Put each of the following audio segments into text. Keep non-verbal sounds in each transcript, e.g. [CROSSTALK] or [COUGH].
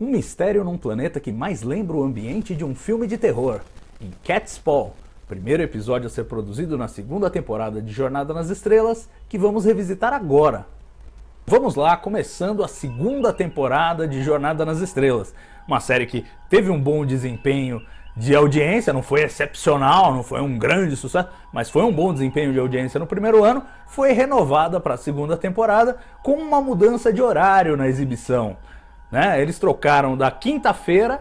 Um mistério num planeta que mais lembra o ambiente de um filme de terror. Em Cat's Paw, primeiro episódio a ser produzido na segunda temporada de Jornada nas Estrelas, que vamos revisitar agora. Vamos lá, começando a segunda temporada de Jornada nas Estrelas, uma série que teve um bom desempenho de audiência, não foi excepcional, não foi um grande sucesso, mas foi um bom desempenho de audiência no primeiro ano, foi renovada para a segunda temporada com uma mudança de horário na exibição. Né? Eles trocaram da quinta-feira,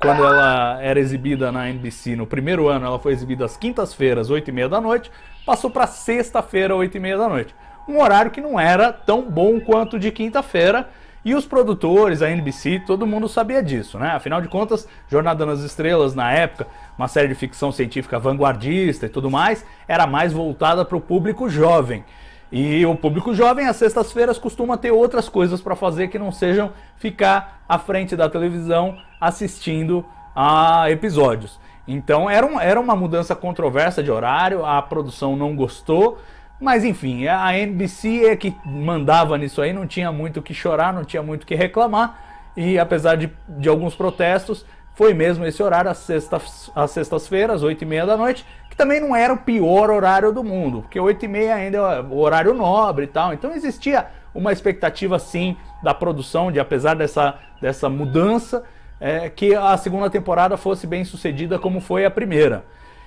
quando ela era exibida na NBC no primeiro ano, ela foi exibida às quintas-feiras, 8 e meia da noite, passou para sexta-feira, 8 e meia da noite. Um horário que não era tão bom quanto de quinta-feira, e os produtores, a NBC, todo mundo sabia disso, né? Afinal de contas, Jornada nas Estrelas, na época, uma série de ficção científica vanguardista e tudo mais, era mais voltada para o público jovem. E o público jovem, às sextas-feiras, costuma ter outras coisas para fazer que não sejam ficar à frente da televisão assistindo a episódios. Então era, um, era uma mudança controversa de horário, a produção não gostou, mas enfim, a NBC é que mandava nisso aí, não tinha muito o que chorar, não tinha muito o que reclamar, e apesar de, de alguns protestos, foi mesmo esse horário, às sextas-feiras, às sextas-feiras, e meia da noite, que também não era o pior horário do mundo, porque 8 e meia ainda é o horário nobre e tal. Então existia uma expectativa sim da produção, de apesar dessa, dessa mudança, é, que a segunda temporada fosse bem sucedida como foi a primeira.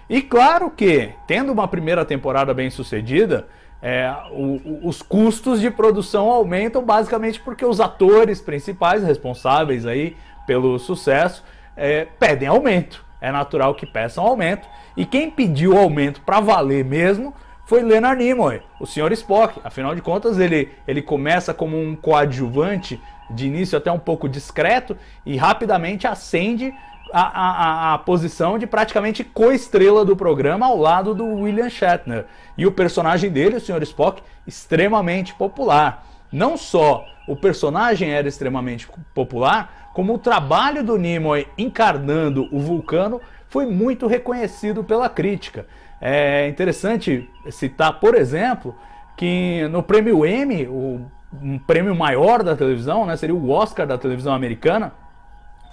E claro que, tendo uma primeira temporada bem sucedida, é, o, o, os custos de produção aumentam basicamente porque os atores principais responsáveis aí pelo sucesso é, pedem aumento é natural que peçam aumento. E quem pediu o aumento para valer mesmo foi Leonard Nimoy, o Sr. Spock. Afinal de contas, ele, ele começa como um coadjuvante, de início até um pouco discreto, e rapidamente ascende a, a, a, posição de praticamente co-estrela do programa ao lado do William Shatner. E o personagem dele, o Sr. Spock, extremamente popular não só o personagem era extremamente popular, como o trabalho do Nimoy encarnando o Vulcano foi muito reconhecido pela crítica. É interessante citar, por exemplo, que no prêmio Emmy, o um prêmio maior da televisão, né, seria o Oscar da televisão americana,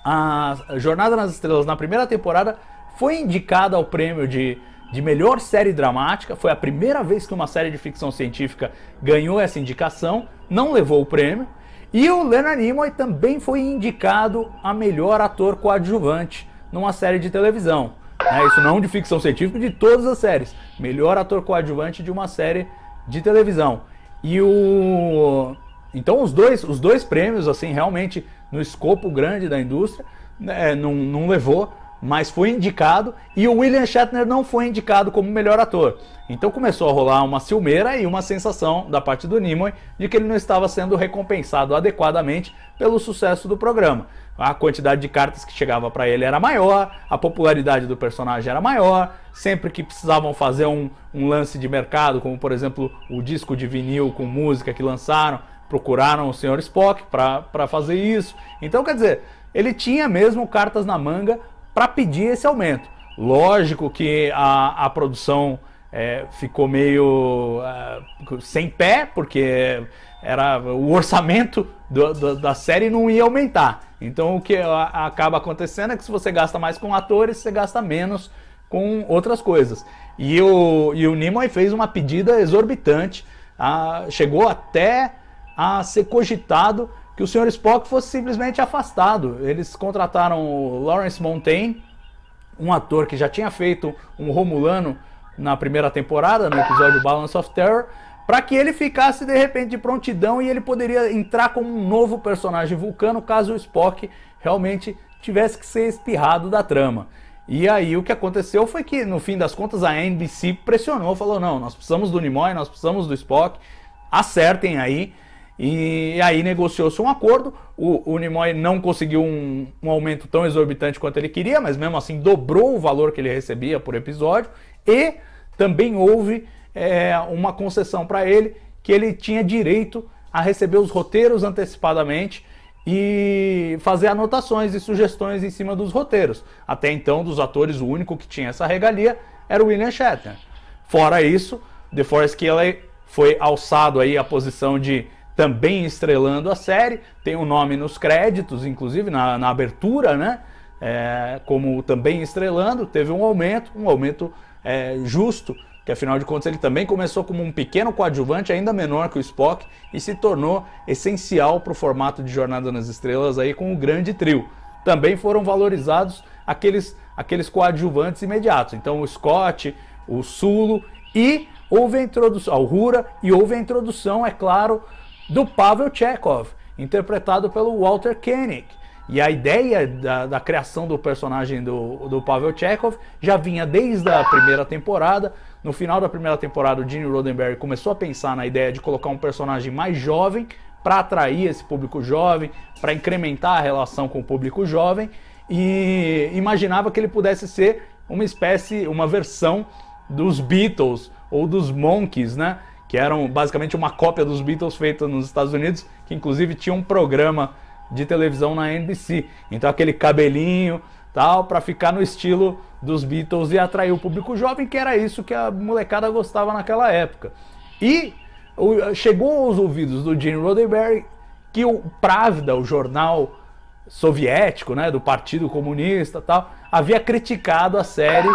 a Jornada nas Estrelas na primeira temporada foi indicada ao prêmio de de melhor série dramática. Foi a primeira vez que uma série de ficção científica ganhou essa indicação, não levou o prêmio. E o Leonard Nimoy também foi indicado a melhor ator coadjuvante numa série de televisão. É, isso não de ficção científica, de todas as séries. Melhor ator coadjuvante de uma série de televisão. E o então os dois, os dois prêmios, assim, realmente no escopo grande da indústria, né, não, não levou mas foi indicado e o William Shatner não foi indicado como melhor ator. Então começou a rolar uma ciumeira e uma sensação da parte do Nimoy de que ele não estava sendo recompensado adequadamente pelo sucesso do programa. A quantidade de cartas que chegava para ele era maior, a popularidade do personagem era maior, sempre que precisavam fazer um, um lance de mercado, como por exemplo o disco de vinil com música que lançaram, procuraram o Sr. Spock para fazer isso. Então, quer dizer, ele tinha mesmo cartas na manga para pedir esse aumento. Lógico que a, a produção é, ficou meio é, sem pé, porque era o orçamento do, do, da série não ia aumentar. Então o que acaba acontecendo é que se você gasta mais com atores, você gasta menos com outras coisas. E o, e o Nimoy fez uma pedida exorbitante, a, chegou até a ser cogitado que o Sr. Spock fosse simplesmente afastado. Eles contrataram o Lawrence Montaigne, um ator que já tinha feito um Romulano na primeira temporada, no episódio Balance of Terror, para que ele ficasse de repente de prontidão e ele poderia entrar como um novo personagem vulcano caso o Spock realmente tivesse que ser espirrado da trama. E aí o que aconteceu foi que no fim das contas a NBC pressionou, falou não, nós precisamos do Nimoy, nós precisamos do Spock, acertem aí. E aí negociou-se um acordo. O, o Nimoy não conseguiu um, um, aumento tão exorbitante quanto ele queria, mas mesmo assim dobrou o valor que ele recebia por episódio. E também houve é, uma concessão para ele que ele tinha direito a receber os roteiros antecipadamente e fazer anotações e sugestões em cima dos roteiros. Até então, dos atores, o único que tinha essa regalia era o William Shatner. Fora isso, The Forest Kelly foi alçado aí à posição de também estrelando a série, tem o um nome nos créditos, inclusive na, na abertura, né? É, como também estrelando, teve um aumento, um aumento é, justo, que afinal de contas ele também começou como um pequeno coadjuvante, ainda menor que o Spock, e se tornou essencial para o formato de Jornada nas Estrelas aí com o grande trio. Também foram valorizados aqueles, aqueles coadjuvantes imediatos, então o Scott, o Sulo e houve a introdução, o Rura, e houve a introdução, é claro, do Pavel Chekhov, interpretado pelo Walter Koenig. E a ideia da, da, criação do personagem do, do Pavel Chekhov já vinha desde a primeira temporada. No final da primeira temporada, o Gene Roddenberry começou a pensar na ideia de colocar um personagem mais jovem para atrair esse público jovem, para incrementar a relação com o público jovem e imaginava que ele pudesse ser uma espécie, uma versão dos Beatles ou dos Monkeys, né? que eram basicamente uma cópia dos Beatles feita nos Estados Unidos, que inclusive tinha um programa de televisão na NBC. Então aquele cabelinho, tal, para ficar no estilo dos Beatles e atrair o público jovem, que era isso que a molecada gostava naquela época. E chegou aos ouvidos do Gene Roddenberry que o Pravda, o jornal soviético, né, do Partido Comunista, tal, havia criticado a série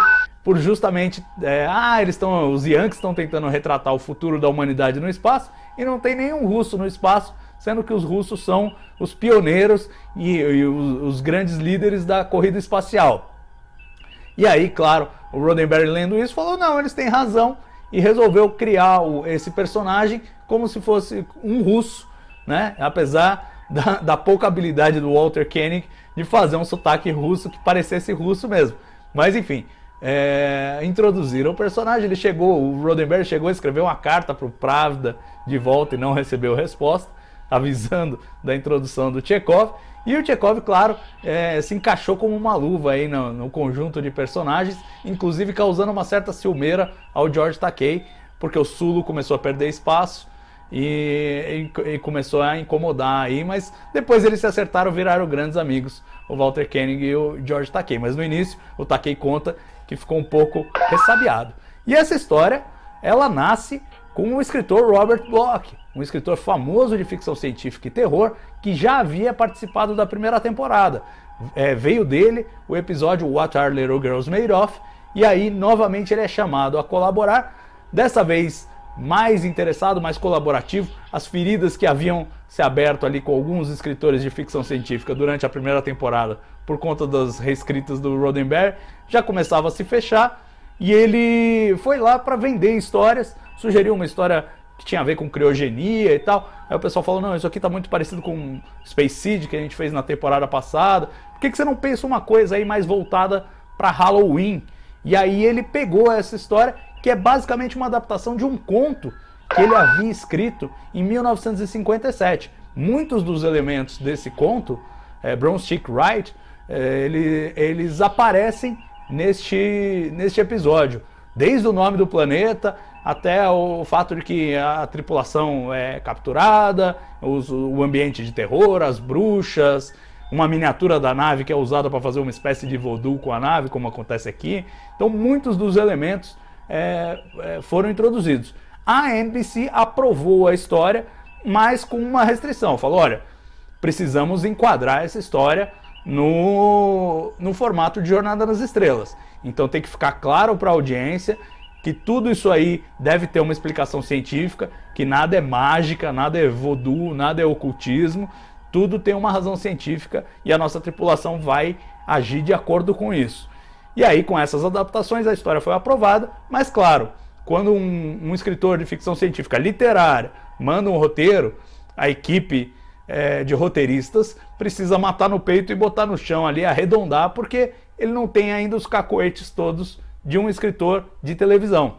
por justamente, é, ah, eles estão, os Yankees estão tentando retratar o futuro da humanidade no espaço e não tem nenhum russo no espaço, sendo que os russos são os pioneiros e, e os, os grandes líderes da corrida espacial. E aí, claro, o Roddenberry lendo isso falou: não, eles têm razão e resolveu criar o, esse personagem como se fosse um russo, né? Apesar da, da, pouca habilidade do Walter Koenig de fazer um sotaque russo que parecesse russo mesmo. Mas enfim, é, introduziram o personagem. Ele chegou, o Rodenberry chegou, escreveu uma carta para o Pravda de volta e não recebeu resposta, avisando da introdução do Chekhov. E o Chekhov, claro, é, se encaixou como uma luva aí no, no, conjunto de personagens, inclusive causando uma certa ciumeira ao George Takei, porque o Sulo começou a perder espaço. E, e, e, começou a incomodar aí, mas depois eles se acertaram, viraram grandes amigos, o Walter Koenig e o George Takei. Mas no início, o Takei conta que ficou um pouco ressabiado. E essa história, ela nasce com o escritor Robert Bloch, um escritor famoso de ficção científica e terror que já havia participado da primeira temporada. É, veio dele o episódio What Are Little Girls Made Of? E aí, novamente, ele é chamado a colaborar, dessa vez mais interessado, mais colaborativo. As feridas que haviam se aberto ali com alguns escritores de ficção científica durante a primeira temporada por conta das reescritas do Roddenberry, já começava a se fechar e ele foi lá para vender histórias, sugeriu uma história que tinha a ver com criogenia e tal. Aí o pessoal falou: não, isso aqui tá muito parecido com Space Seed que a gente fez na temporada passada. Por que, que você não pensa uma coisa aí mais voltada para Halloween? E aí ele pegou essa história, que é basicamente uma adaptação de um conto que ele havia escrito em 1957. Muitos dos elementos desse conto, é, eh, Brownstick Wright, é, ele, eles aparecem neste, neste episódio. Desde o nome do planeta até o fato de que a tripulação é capturada, os, o ambiente de terror, as bruxas, uma miniatura da nave que é usada para fazer uma espécie de voodoo com a nave, como acontece aqui. Então, muitos dos elementos é, é foram introduzidos. A NBC aprovou a história, mas com uma restrição. Falou: olha, precisamos enquadrar essa história no, no formato de Jornada nas Estrelas. Então tem que ficar claro para a audiência que tudo isso aí deve ter uma explicação científica, que nada é mágica, nada é voodoo, nada é ocultismo, tudo tem uma razão científica e a nossa tripulação vai agir de acordo com isso. E aí, com essas adaptações, a história foi aprovada, mas claro, quando um, um escritor de ficção científica literária manda um roteiro, a equipe é, de roteiristas precisa matar no peito e botar no chão ali, arredondar, porque ele não tem ainda os cacoetes todos de um escritor de televisão.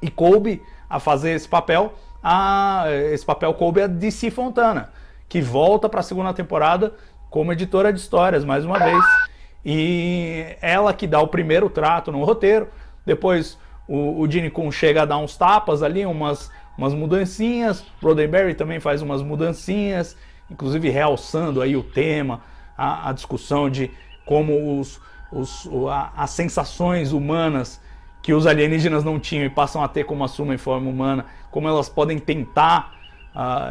E coube a fazer esse papel, a, esse papel coube a DC Fontana, que volta para a segunda temporada como editora de histórias, mais uma vez. E ela que dá o primeiro trato no roteiro, depois o, o Gene Kuhn chega a dar uns tapas ali, umas, umas mudancinhas, Roddenberry também faz umas mudancinhas, inclusive realçando aí o tema, a, a discussão de como os, os, a, as sensações humanas que os alienígenas não tinham e passam a ter como assumem forma humana, como elas podem tentar ah,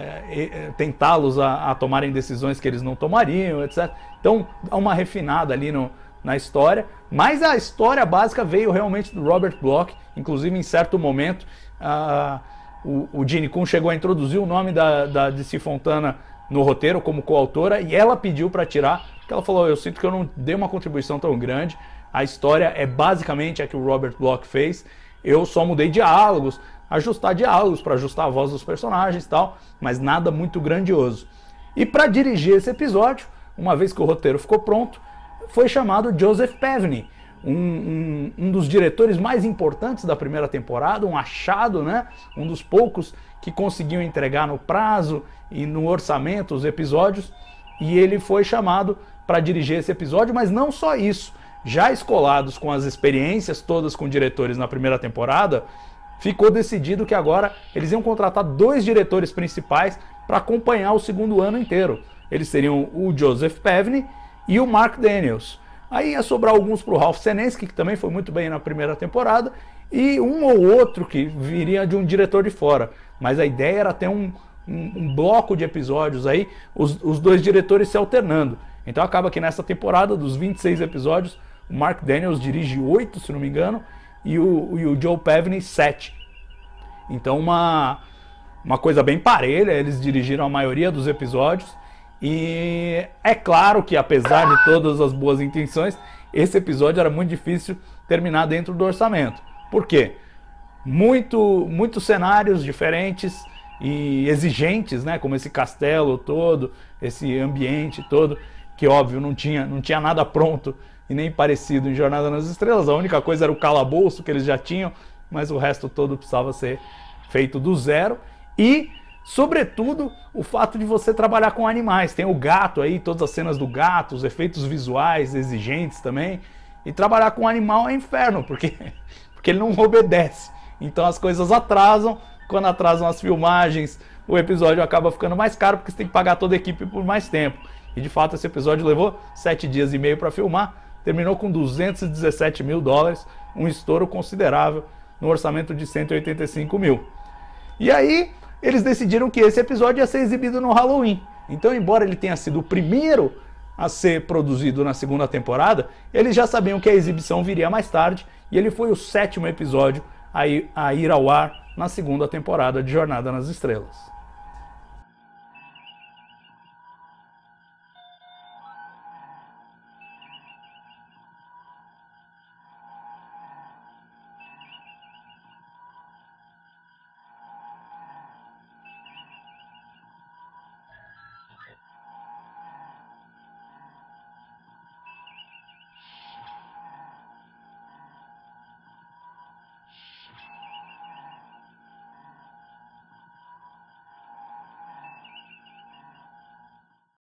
tentá-los a, a, tomarem decisões que eles não tomariam, etc. Então há uma refinada ali no, na história, mas a história básica veio realmente do Robert Bloch, inclusive em certo momento uh, o, o Gene Kuhn chegou a introduzir o nome da, da DC Fontana no roteiro como coautora e ela pediu para tirar, porque ela falou: "Eu sinto que eu não dei uma contribuição tão grande. A história é basicamente a que o Robert Bloch fez. Eu só mudei diálogos, ajustar diálogos para ajustar a voz dos personagens e tal, mas nada muito grandioso. E para dirigir esse episódio, uma vez que o roteiro ficou pronto, foi chamado Joseph Pevney, um, um, um, dos diretores mais importantes da primeira temporada, um achado, né? Um dos poucos que conseguiu entregar no prazo e no orçamento os episódios. E ele foi chamado para dirigir esse episódio, mas não só isso. Já escolados com as experiências todas com diretores na primeira temporada, ficou decidido que agora eles iam contratar dois diretores principais para acompanhar o segundo ano inteiro. Eles seriam o Joseph Pevney e o Mark Daniels. Aí ia sobrar alguns para o Ralph Senensky, que também foi muito bem na primeira temporada, e um ou outro que viria de um diretor de fora. Mas a ideia era ter um, um, um bloco de episódios aí, os, os dois diretores se alternando. Então acaba que nessa temporada, dos 26 episódios, o Mark Daniels dirige oito se não me engano, e o, e o Joe Pevney sete Então uma, uma coisa bem parelha, eles dirigiram a maioria dos episódios e é claro que, apesar de todas as boas intenções, esse episódio era muito difícil terminar dentro do orçamento. Por quê? Muito, muitos cenários diferentes e exigentes, né? Como esse castelo todo, esse ambiente todo, que óbvio não tinha, não tinha nada pronto e nem parecido em Jornada nas Estrelas. A única coisa era o calabouço que eles já tinham, mas o resto todo precisava ser feito do zero. E Sobretudo o fato de você trabalhar com animais. Tem o gato aí, todas as cenas do gato, os efeitos visuais exigentes também. E trabalhar com animal é inferno, porque, [LAUGHS] porque ele não obedece. Então as coisas atrasam, quando atrasam as filmagens, o episódio acaba ficando mais caro porque você tem que pagar toda a equipe por mais tempo. E de fato esse episódio levou sete dias e meio para filmar, terminou com 217 mil dólares, um estouro considerável no orçamento de 185 mil. E aí eles decidiram que esse episódio ia ser exibido no Halloween. Então, embora ele tenha sido o primeiro a ser produzido na segunda temporada, eles já sabiam que a exibição viria mais tarde e ele foi o sétimo episódio a ir, ao ar na segunda temporada de Jornada nas Estrelas.